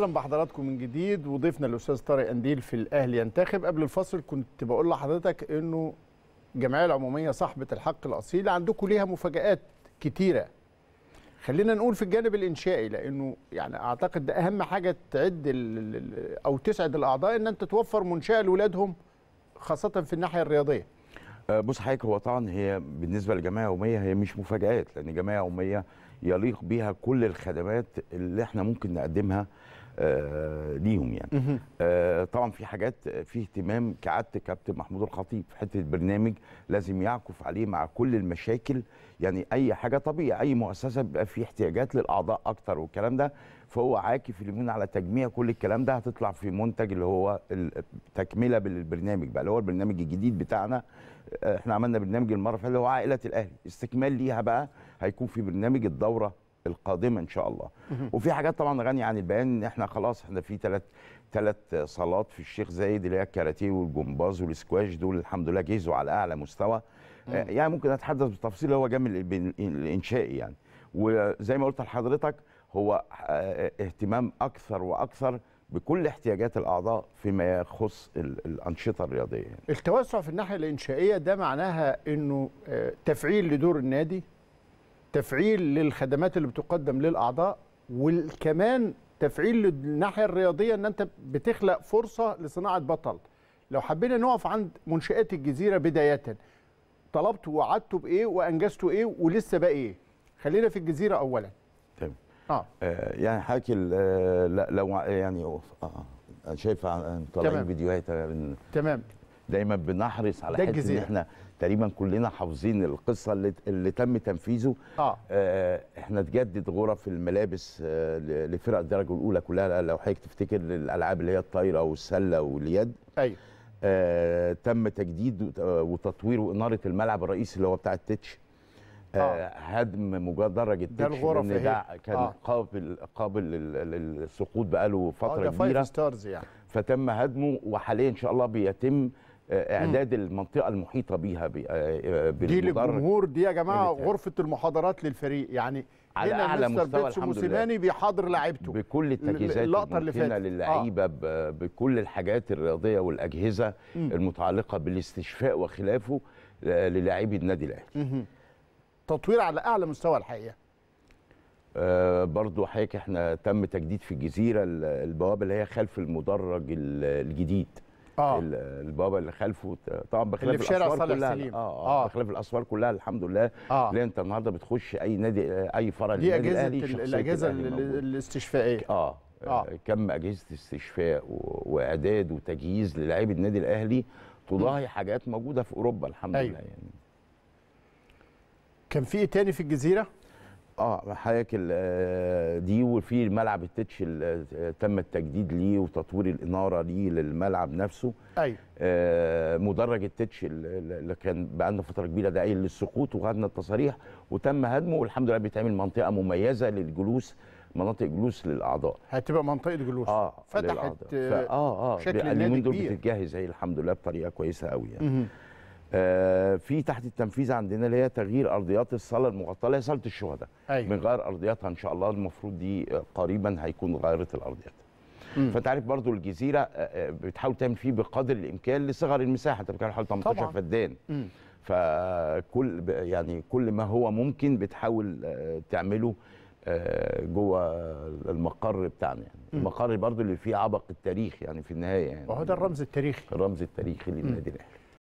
اهلا بحضراتكم من جديد وضيفنا الاستاذ طارق انديل في الاهلي ينتخب قبل الفصل كنت بقول لحضرتك انه الجمعيه العموميه صاحبه الحق الاصيل عندكم ليها مفاجات كتيره خلينا نقول في الجانب الانشائي لانه يعني اعتقد ده اهم حاجه تعد او تسعد الاعضاء ان انت توفر منشاه لاولادهم خاصه في الناحيه الرياضيه أه، بص حضرتك هو طبعا هي بالنسبه للجمعيه العموميه هي مش مفاجات لان الجمعيه العموميه يليق بها كل الخدمات اللي احنا ممكن نقدمها آه، ليهم يعني آه، طبعا في حاجات في اهتمام كعاده كابتن محمود الخطيب في حته البرنامج لازم يعكف عليه مع كل المشاكل يعني اي حاجه طبيعي اي مؤسسه بيبقى في احتياجات للاعضاء اكتر والكلام ده فهو عاكف اليمين على تجميع كل الكلام ده هتطلع في منتج اللي هو تكمله بالبرنامج بقى اللي هو البرنامج الجديد بتاعنا آه، احنا عملنا برنامج المره اللي هو عائله الاهلي استكمال ليها بقى هيكون في برنامج الدوره القادمه ان شاء الله وفي حاجات طبعا غنيه عن البيان ان احنا خلاص احنا في ثلاث ثلاث صالات في الشيخ زايد اللي هي الكاراتيه والجمباز والسكواش دول الحمد لله جهزوا على اعلى مستوى آه، يعني ممكن اتحدث بالتفصيل هو جامل الانشائي يعني وزي ما قلت لحضرتك هو آه، اهتمام اكثر واكثر بكل احتياجات الاعضاء فيما يخص الانشطه الرياضيه يعني. التوسع في الناحيه الانشائيه ده معناها انه آه، تفعيل لدور النادي تفعيل للخدمات اللي بتقدم للاعضاء وكمان تفعيل للناحيه الرياضيه ان انت بتخلق فرصه لصناعه بطل لو حبينا نقف عند منشات الجزيره بدايه طلبت وعدتوا بايه وانجزتوا ايه ولسه باقي ايه خلينا في الجزيره اولا تمام آه. آه يعني حكي آه، لو يعني آه, آه، شايف طالعين فيديوهات آه، تمام دايما بنحرص على حته ان احنا تقريبا كلنا حافظين القصه اللي, اللي تم تنفيذه آه. آه احنا تجدد غرف الملابس آه لفرق الدرجه الاولى كلها لو حضرتك تفتكر الالعاب اللي هي الطايره والسله واليد ايوه آه تم تجديد وتطوير واناره الملعب الرئيسي اللي هو بتاع التتش آه. آه. هدم مجدرج التتش ده لان ده كان آه. قابل قابل للسقوط بقاله آه، فتره آه كبيره ستارز يعني فتم هدمه وحاليا ان شاء الله بيتم آه، اعداد المنطقه المحيطه بيها آه، آه، دي للجمهور دي يا جماعه غرفه المحاضرات للفريق يعني على هنا اعلى مستوى الحمد موسيماني بيحاضر لعيبته بكل التجهيزات اللقطه اللي للعيبه آه. بكل الحاجات الرياضيه والاجهزه مم. المتعلقه بالاستشفاء وخلافه للاعبي النادي الاهلي تطوير على اعلى مستوى الحقيقه آه برضو حضرتك احنا تم تجديد في الجزيره البوابه اللي هي خلف المدرج الجديد آه. البابا اللي خلفه طبعا بخلاف اللي في شارع صالح كلها سليم آه،, اه اه بخلاف الاسوار كلها الحمد لله آه. اللي انت النهارده بتخش اي نادي اي فرع دي اجهزه الاجهزه الاستشفائيه آه،, اه آه. كم اجهزه استشفاء واعداد وتجهيز للاعيبه النادي الاهلي تضاهي حاجات موجوده في اوروبا الحمد أيوه. لله يعني كان في ايه تاني في الجزيره اه حضرتك آه، دي وفي ملعب التتش آه، تم التجديد ليه وتطوير الاناره ليه للملعب نفسه ايوه آه مدرج التتش اللي كان بقى فتره كبيره ده قايل للسقوط وخدنا التصاريح وتم هدمه والحمد لله بيتعمل منطقه مميزه للجلوس مناطق جلوس للاعضاء هتبقى منطقه جلوس اه فتحت اه اه شكل النادي كبير دول بتتجهز هي الحمد لله بطريقه كويسه قوي يعني آه، في تحت التنفيذ عندنا اللي هي تغيير ارضيات الصاله المغطاه اللي هي صاله الشهداء أيوة. بنغير ارضياتها ان شاء الله المفروض دي قريبا هيكون غيرت الارضيات فانت عارف برضه الجزيره آه، آه، بتحاول تعمل فيه بقدر الامكان لصغر المساحه انت بتتكلم حوالي 18 فدان فكل يعني كل ما هو ممكن بتحاول تعمله جوه المقر بتاعنا يعني م. المقر برضه اللي فيه عبق التاريخ يعني في النهايه يعني وهذا ده الرمز التاريخي الرمز التاريخي للنادي الاهلي